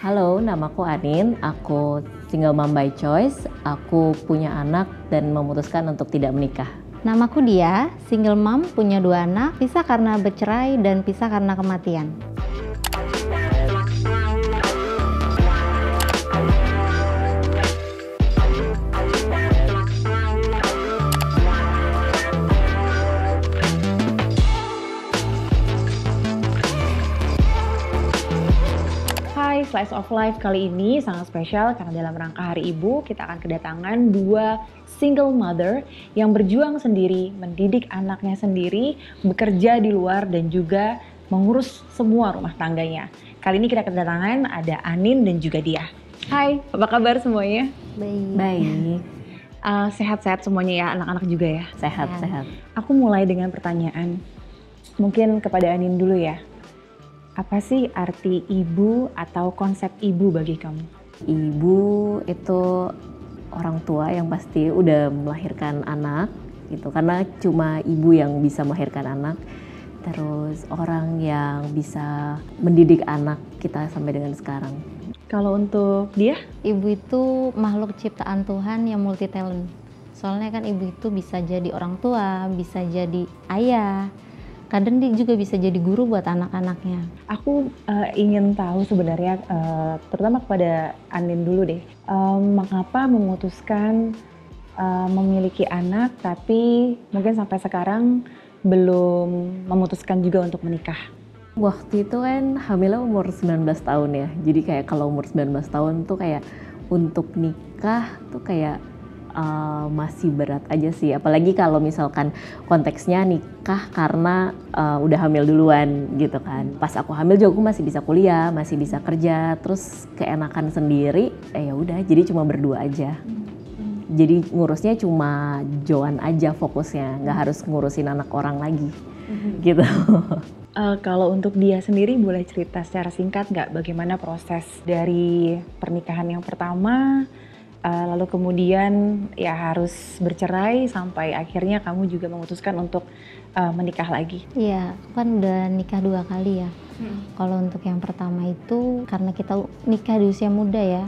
Halo, namaku Anin. Aku single mom by choice. Aku punya anak dan memutuskan untuk tidak menikah. Namaku Dia, single mom, punya dua anak, pisah karena bercerai dan pisah karena kematian. Hai, Slice of Life kali ini sangat spesial karena dalam rangka Hari Ibu kita akan kedatangan dua single mother yang berjuang sendiri, mendidik anaknya sendiri, bekerja di luar dan juga mengurus semua rumah tangganya. Kali ini kita kedatangan ada Anin dan juga dia. Hai, apa kabar semuanya? Baik. Baik. sehat ah, sehat-sehat semuanya ya, anak-anak juga ya? sehat. sehat. Aku mulai dengan pertanyaan, mungkin kepada Anin dulu ya apa sih arti ibu atau konsep ibu bagi kamu? Ibu itu orang tua yang pasti udah melahirkan anak gitu karena cuma ibu yang bisa melahirkan anak terus orang yang bisa mendidik anak kita sampai dengan sekarang. Kalau untuk dia? Ibu itu makhluk ciptaan Tuhan yang multi talent. Soalnya kan ibu itu bisa jadi orang tua, bisa jadi ayah, kadang dia juga bisa jadi guru buat anak-anaknya. Aku uh, ingin tahu sebenarnya, uh, terutama kepada Anin dulu deh, um, mengapa memutuskan uh, memiliki anak tapi mungkin sampai sekarang belum memutuskan juga untuk menikah? Waktu itu kan hamilnya umur 19 tahun ya, jadi kayak kalau umur 19 tahun tuh kayak untuk nikah tuh kayak uh, masih berat aja sih apalagi kalau misalkan konteksnya nikah karena uh, udah hamil duluan gitu kan pas aku hamil juga aku masih bisa kuliah masih bisa kerja terus keenakan sendiri eh, ya udah jadi cuma berdua aja jadi ngurusnya cuma Joan aja fokusnya nggak harus ngurusin anak orang lagi mm-hmm. gitu uh, kalau untuk dia sendiri boleh cerita secara singkat nggak bagaimana proses dari pernikahan yang pertama Eh, lalu kemudian ya harus bercerai sampai akhirnya kamu juga memutuskan untuk uh, menikah lagi. Iya, kan udah nikah dua kali ya. Hmm. Kalau untuk yang pertama itu karena kita nikah di usia muda ya,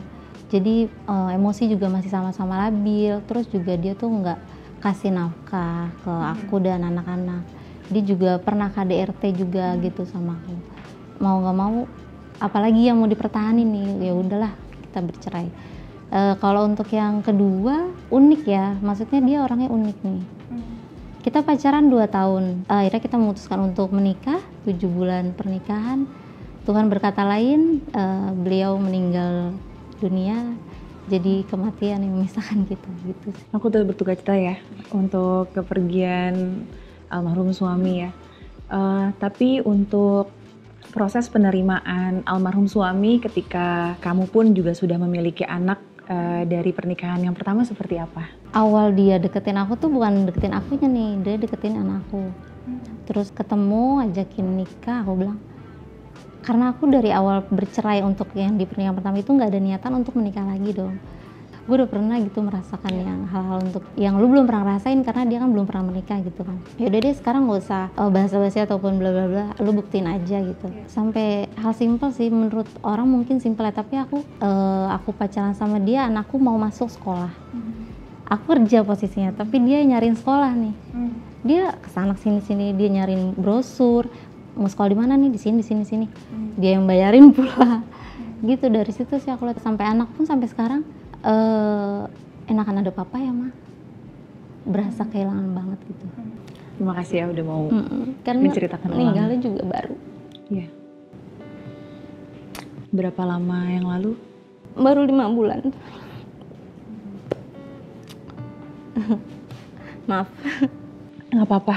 jadi uh, emosi juga masih sama-sama labil. Terus juga dia tuh nggak kasih nafkah ke hmm. aku dan anak-anak. Dia juga pernah KDRT juga hmm. gitu sama aku. Mau nggak mau, apalagi yang mau dipertahani nih, ya udahlah kita bercerai E, kalau untuk yang kedua unik ya, maksudnya dia orangnya unik nih. Hmm. Kita pacaran 2 tahun, akhirnya kita memutuskan untuk menikah 7 bulan pernikahan. Tuhan berkata lain, e, beliau meninggal dunia jadi kematian yang memisahkan kita gitu. Aku tuh bertugas cita ya untuk kepergian almarhum suami ya. E, tapi untuk proses penerimaan almarhum suami ketika kamu pun juga sudah memiliki anak Eh, dari pernikahan yang pertama seperti apa? Awal dia deketin aku tuh bukan deketin akunya nih, dia deketin anakku. Hmm. Terus ketemu, ajakin nikah, aku bilang karena aku dari awal bercerai untuk yang di pernikahan pertama itu nggak ada niatan untuk menikah lagi dong gue udah pernah gitu merasakan yeah. yang hal-hal untuk yang lu belum pernah rasain karena dia kan belum pernah menikah gitu kan yaudah deh sekarang gak usah uh, eh, bahasa-bahasa ataupun bla bla bla lu buktiin aja gitu yeah. sampai hal simpel sih menurut orang mungkin simpel ya tapi aku uh, aku pacaran sama dia anakku mau masuk sekolah mm-hmm. aku kerja posisinya tapi dia nyariin sekolah nih mm. dia kesana sini sini dia nyariin brosur mau sekolah di mana nih di sini di sini di sini mm. dia yang bayarin pula gitu dari situ sih aku lihat sampai anak pun sampai sekarang uh, enakan ada papa ya mah berasa kehilangan banget gitu terima kasih ya udah mau mm -mm. Karena menceritakan meninggalnya juga baru ya berapa lama yang lalu baru lima bulan maaf nggak apa-apa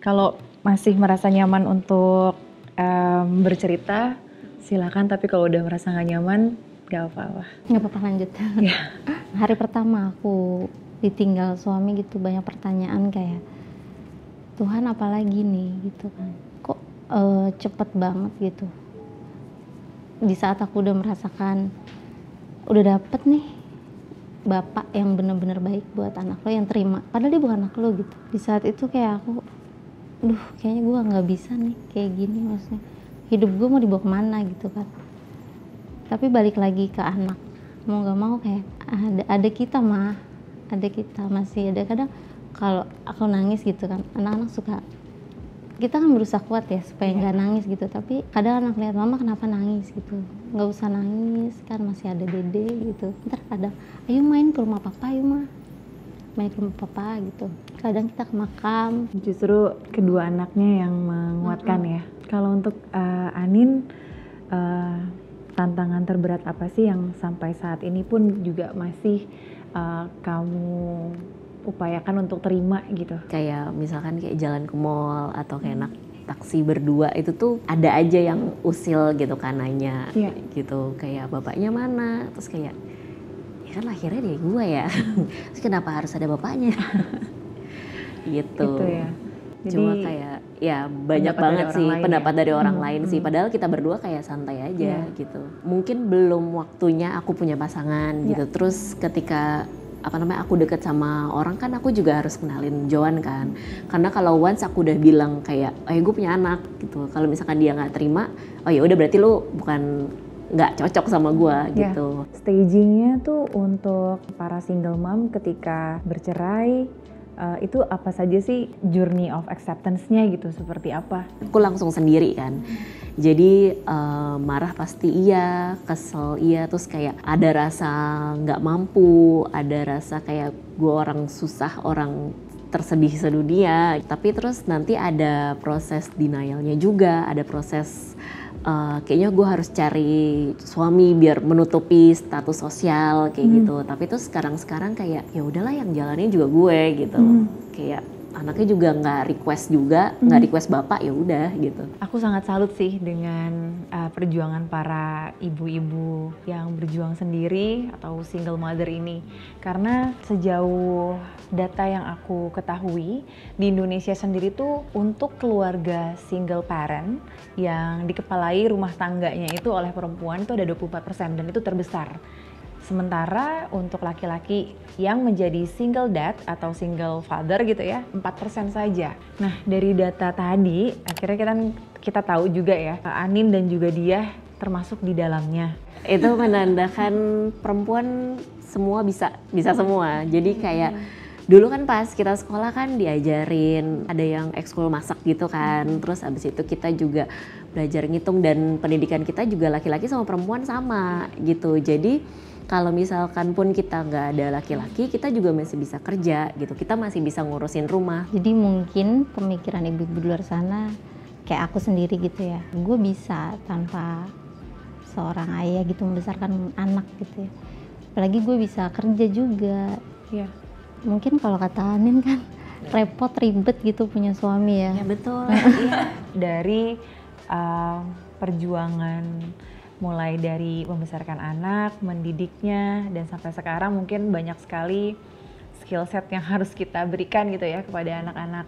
kalau masih merasa nyaman untuk um, bercerita silakan tapi kalau udah merasa nggak nyaman gak apa-apa gak apa-apa lanjut ya. hari pertama aku ditinggal suami gitu banyak pertanyaan kayak Tuhan apalagi nih gitu kan kok uh, cepet banget gitu di saat aku udah merasakan udah dapet nih bapak yang bener-bener baik buat anak lo yang terima padahal dia bukan anak lo gitu di saat itu kayak aku duh kayaknya gue nggak bisa nih kayak gini maksudnya hidup gue mau dibawa kemana gitu kan tapi balik lagi ke anak mau nggak mau kayak ada ada kita mah ada kita masih ada kadang kalau aku nangis gitu kan anak-anak suka kita kan berusaha kuat ya supaya iya. nggak yeah. nangis gitu tapi kadang anak lihat mama kenapa nangis gitu nggak usah nangis kan masih ada dede gitu ntar ada ayo main ke rumah papa yuk mah main ke rumah papa gitu kadang kita ke makam justru kedua anaknya yang menguatkan mm -hmm. ya kalau untuk uh, Anin uh, tantangan terberat apa sih yang sampai saat ini pun juga masih uh, kamu upayakan untuk terima gitu? Kayak misalkan kayak jalan ke mall atau kayak enak taksi berdua itu tuh ada aja yang usil gitu kan yeah. Iya. gitu kayak bapaknya mana terus kayak ya kan akhirnya dia gua ya terus kenapa harus ada bapaknya gitu itu ya. Jadi, cuma kayak ya banyak pendapat banget sih ya. pendapat ya? dari orang hmm, lain sih padahal kita berdua kayak santai aja yeah. gitu mungkin belum waktunya aku punya pasangan yeah. gitu terus ketika apa namanya aku deket sama orang kan aku juga harus kenalin Joan kan karena kalau once aku udah bilang kayak oh ya, gue punya anak gitu kalau misalkan dia nggak terima oh ya udah berarti lu bukan nggak cocok sama gue yeah. gitu stagingnya tuh untuk para single mom ketika bercerai uh, itu apa saja sih journey of acceptance-nya gitu seperti apa? Aku langsung sendiri kan. Jadi uh, marah pasti iya, kesel iya, terus kayak ada rasa nggak mampu, ada rasa kayak gue orang susah, orang tersedih sedunia. Tapi terus nanti ada proses denialnya juga, ada proses Eh, kayaknya gue harus cari suami biar menutupi status sosial kayak hmm. gitu tapi itu sekarang sekarang kayak ya udahlah yang jalannya juga gue gitu hmm. kayak anaknya juga nggak request juga nggak -hmm. request bapak ya udah gitu aku sangat salut sih dengan uh, perjuangan para ibu-ibu yang berjuang sendiri atau single mother ini karena sejauh data yang aku ketahui di Indonesia sendiri tuh untuk keluarga single parent yang dikepalai rumah tangganya itu oleh perempuan itu ada 24% dan itu terbesar Sementara untuk laki-laki yang menjadi single dad atau single father gitu ya, 4% saja. Nah, dari data tadi akhirnya kita kita tahu juga ya, Anin dan juga dia termasuk di dalamnya. Itu menandakan perempuan semua bisa, bisa semua. Jadi kayak hmm. dulu kan pas kita sekolah kan diajarin ada yang ekskul masak gitu kan hmm. terus abis itu kita juga belajar ngitung dan pendidikan kita juga laki-laki sama perempuan sama hmm. gitu jadi kalau misalkan pun kita nggak ada laki-laki kita juga masih bisa kerja gitu kita masih bisa ngurusin rumah jadi mungkin pemikiran ibu-ibu luar sana kayak aku sendiri gitu ya gue bisa tanpa seorang ayah gitu membesarkan anak gitu ya apalagi gue bisa kerja juga ya mungkin kalau kata Anin kan repot ribet gitu punya suami ya ya betul dari uh, perjuangan mulai dari membesarkan anak, mendidiknya, dan sampai sekarang mungkin banyak sekali skill set yang harus kita berikan gitu ya kepada anak-anak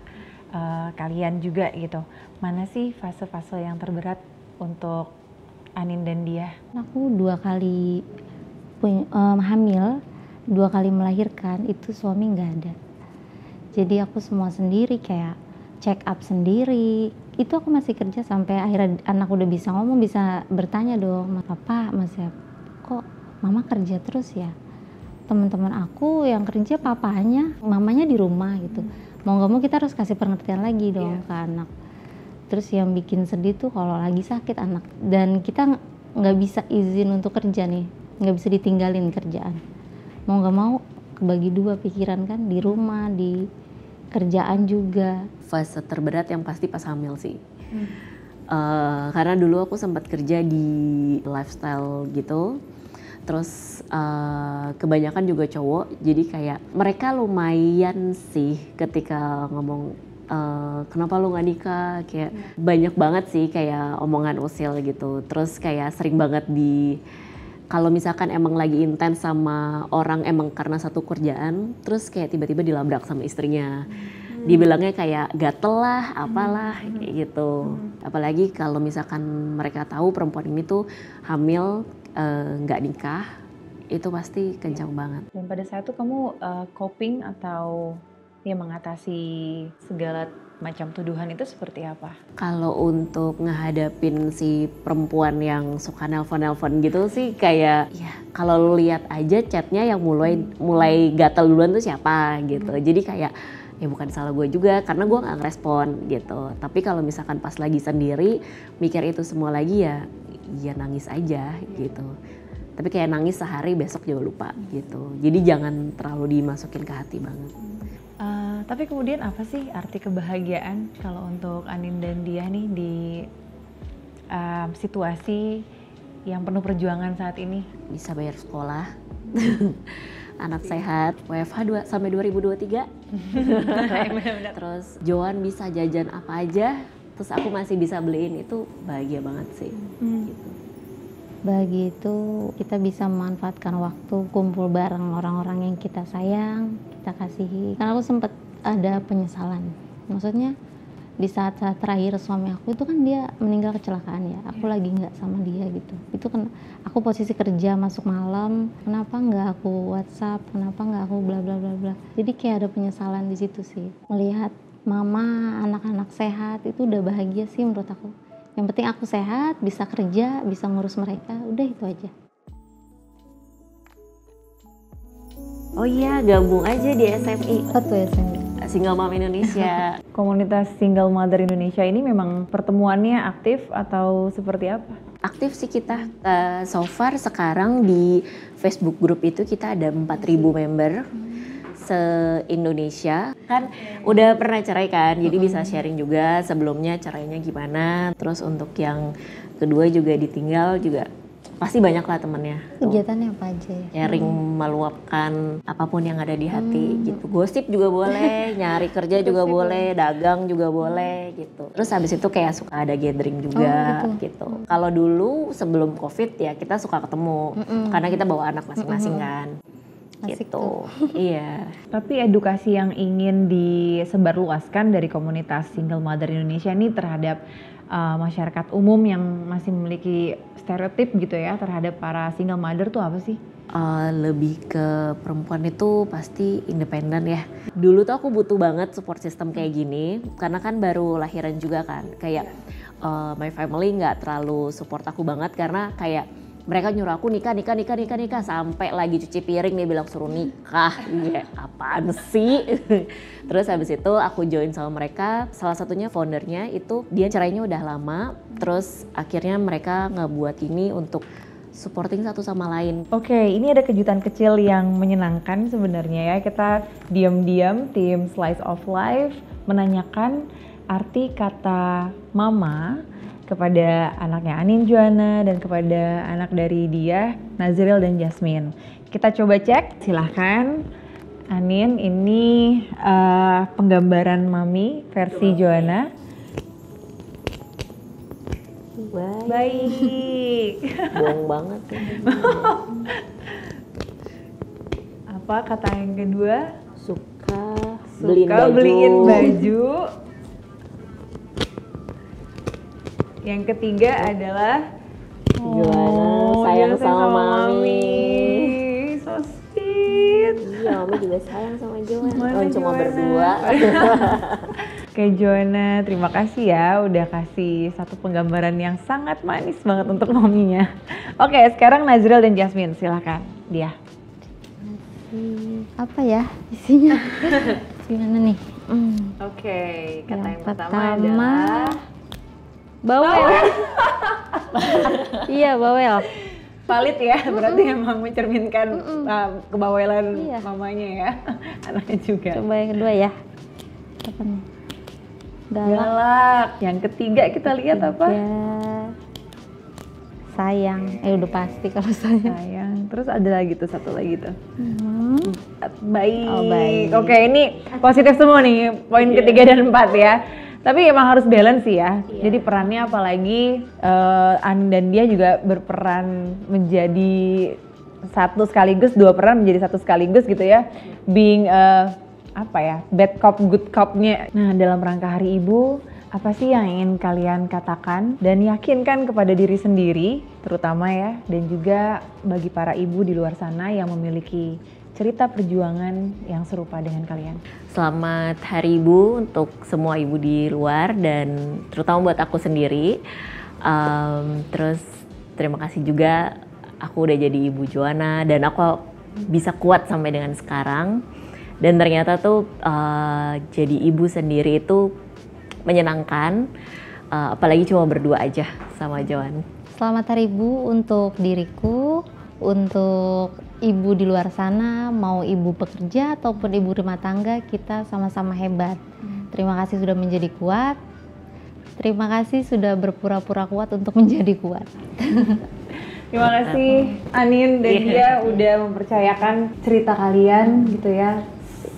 uh, kalian juga gitu. Mana sih fase-fase yang terberat untuk Anin dan dia? Aku dua kali um, hamil, dua kali melahirkan itu suami nggak ada. Jadi aku semua sendiri kayak check up sendiri, itu aku masih kerja sampai akhirnya anak udah bisa ngomong bisa bertanya dong papa mas ya kok mama kerja terus ya teman-teman aku yang kerja papanya mamanya di rumah gitu mau nggak mau kita harus kasih pengertian lagi dong yeah. ke anak terus yang bikin sedih tuh kalau lagi sakit anak dan kita nggak bisa izin untuk kerja nih nggak bisa ditinggalin kerjaan mau nggak mau kebagi dua pikiran kan di rumah di kerjaan juga fase terberat yang pasti pas hamil sih hmm. uh, karena dulu aku sempat kerja di lifestyle gitu terus uh, kebanyakan juga cowok jadi kayak mereka lumayan sih ketika ngomong uh, kenapa lu gak nikah kayak hmm. banyak banget sih kayak omongan usil gitu terus kayak sering banget di kalau misalkan emang lagi intens sama orang emang karena satu kerjaan terus kayak tiba-tiba dilabrak sama istrinya hmm. dibilangnya kayak gatel lah hmm. apalah hmm. gitu hmm. apalagi kalau misalkan mereka tahu perempuan ini tuh hamil eh, nggak uh, nikah itu pasti kencang banget dan pada saat itu kamu uh, coping atau dia mengatasi segala macam tuduhan itu seperti apa? Kalau untuk ngehadapin si perempuan yang suka nelpon-nelpon gitu sih kayak ya kalau lu lihat aja chatnya yang mulai mulai gatel duluan tuh siapa gitu. Hmm. Jadi kayak ya bukan salah gue juga karena gue nggak ngerespon gitu. Tapi kalau misalkan pas lagi sendiri mikir itu semua lagi ya ya nangis aja hmm. gitu tapi kayak nangis sehari besok juga lupa gitu jadi jangan terlalu dimasukin ke hati banget hmm. Tapi kemudian apa sih arti kebahagiaan kalau untuk Anin dan dia nih di um, situasi yang penuh perjuangan saat ini? Bisa bayar sekolah, anak sehat, WFH 2 sampai 2023. Terus Johan bisa jajan apa aja, terus aku masih bisa beliin itu bahagia banget sih. Hmm. Gitu. Bahagia itu kita bisa memanfaatkan waktu kumpul bareng orang-orang yang kita sayang, kita kasihi. Karena aku sempet ada penyesalan maksudnya di saat-saat terakhir suami aku itu kan dia meninggal kecelakaan ya aku iya. lagi nggak sama dia gitu itu kan aku posisi kerja masuk malam kenapa nggak aku WhatsApp kenapa nggak aku bla bla bla bla jadi kayak ada penyesalan di situ sih melihat mama anak-anak sehat itu udah bahagia sih menurut aku yang penting aku sehat bisa kerja bisa ngurus mereka udah itu aja Oh iya, gabung aja di SMI. Apa tuh SMI? Single Mom Indonesia. Komunitas Single Mother Indonesia ini memang pertemuannya aktif atau seperti apa? Aktif sih kita uh, so far sekarang di Facebook group itu kita ada 4000 member. se-Indonesia kan udah pernah cerai kan jadi mm-hmm. bisa sharing juga sebelumnya cerainya gimana terus untuk yang kedua juga ditinggal juga pasti banyak lah temennya. Kegiatannya apa aja ya? Sharing hmm. meluapkan apapun yang ada di hati hmm. gitu. Gosip juga boleh, nyari kerja juga boleh, dagang juga hmm. boleh gitu. Terus habis itu kayak suka ada gathering oh, juga oh, gitu. gitu. Hmm. Kalau dulu sebelum Covid ya kita suka ketemu mm karena kita bawa anak masing-masing mm kan. gitu. iya. Tapi edukasi yang ingin disebarluaskan dari komunitas single mother Indonesia ini terhadap uh, masyarakat umum yang masih memiliki stereotip gitu ya terhadap para single mother tuh apa sih? Uh, lebih ke perempuan itu pasti independen ya. Dulu tuh aku butuh banget support system kayak gini karena kan baru lahiran juga kan. Kayak uh, my family nggak terlalu support aku banget karena kayak mereka nyuruh aku nikah nikah nikah nikah nikah sampai lagi cuci piring dia bilang suruh nikah iya apaan sih terus habis itu aku join sama mereka salah satunya foundernya itu dia cerainya udah lama terus akhirnya mereka ngebuat ini untuk supporting satu sama lain. Oke, okay, ini ada kejutan kecil yang menyenangkan sebenarnya ya. Kita diam-diam tim Slice of Life menanyakan arti kata mama kepada anaknya Anin Juana dan kepada anak dari dia Nazril dan Jasmine. Kita coba cek, silahkan. Anin, ini uh, penggambaran mami versi Joanna. Baik. Baik. Buang banget. Apa kata yang kedua? Suka, Suka beliin baju. Beliin baju. Yang ketiga Oke. Gitu. adalah Juana oh, sayang sama, sama mami. mami. So sweet. Iya, mami juga sayang sama Joanna. Oh, cuma berdua. Oke Joanna, terima kasih ya udah kasih satu penggambaran yang sangat manis banget untuk maminya. Oke, sekarang Nazril dan Jasmine, silahkan. Dia. Hmm, apa ya isinya? Gimana nih? Hmm. Oke, okay, kata yang, yang pertama, pertama adalah Bawel. iya, bawel. Valid ya, berarti mm -mm. emang mencerminkan mm -mm. Uh, kebawelan iya. mamanya ya. Anaknya juga. Coba yang kedua ya. Apa nih? Galak. Galak. Yang ketiga kita ketiga. lihat apa? Sayang. Eh udah pasti kalau sayang. Sayang. Terus ada lagi tuh satu lagi tuh. Hmm. Baik. Oh, baik. Oke, ini positif semua nih poin yeah. ketiga dan empat ya. Tapi emang harus balance sih ya. Yeah. Jadi perannya apalagi uh, eh, Anin dan dia juga berperan menjadi satu sekaligus dua peran menjadi satu sekaligus gitu ya. Being uh, apa ya bad cop good copnya. Nah dalam rangka Hari Ibu apa sih yang ingin kalian katakan dan yakinkan kepada diri sendiri terutama ya dan juga bagi para ibu di luar sana yang memiliki cerita perjuangan yang serupa dengan kalian. Selamat Hari Ibu untuk semua ibu di luar dan terutama buat aku sendiri. Um, terus terima kasih juga aku udah jadi ibu Juana dan aku bisa kuat sampai dengan sekarang. Dan ternyata tuh uh, jadi ibu sendiri itu menyenangkan, uh, apalagi cuma berdua aja sama Joan. Selamat Hari Ibu untuk diriku, untuk ibu di luar sana, mau ibu pekerja ataupun ibu rumah tangga, kita sama-sama hebat. Hmm. Terima kasih sudah menjadi kuat. Terima kasih sudah berpura-pura kuat untuk menjadi kuat. Terima kasih Anin dan yeah. dia udah mempercayakan cerita kalian gitu ya.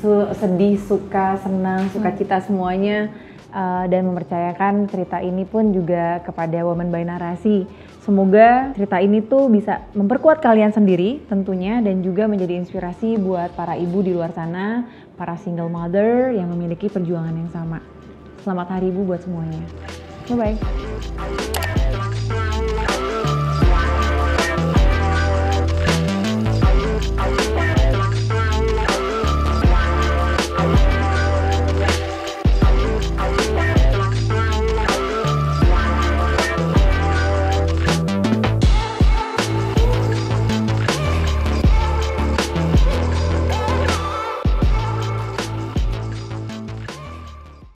Su sedih, suka, senang, suka hmm. cita semuanya uh, dan mempercayakan cerita ini pun juga kepada Woman by Narasi. Semoga cerita ini tuh bisa memperkuat kalian sendiri tentunya dan juga menjadi inspirasi buat para ibu di luar sana, para single mother yang memiliki perjuangan yang sama. Selamat hari ibu buat semuanya. Bye-bye.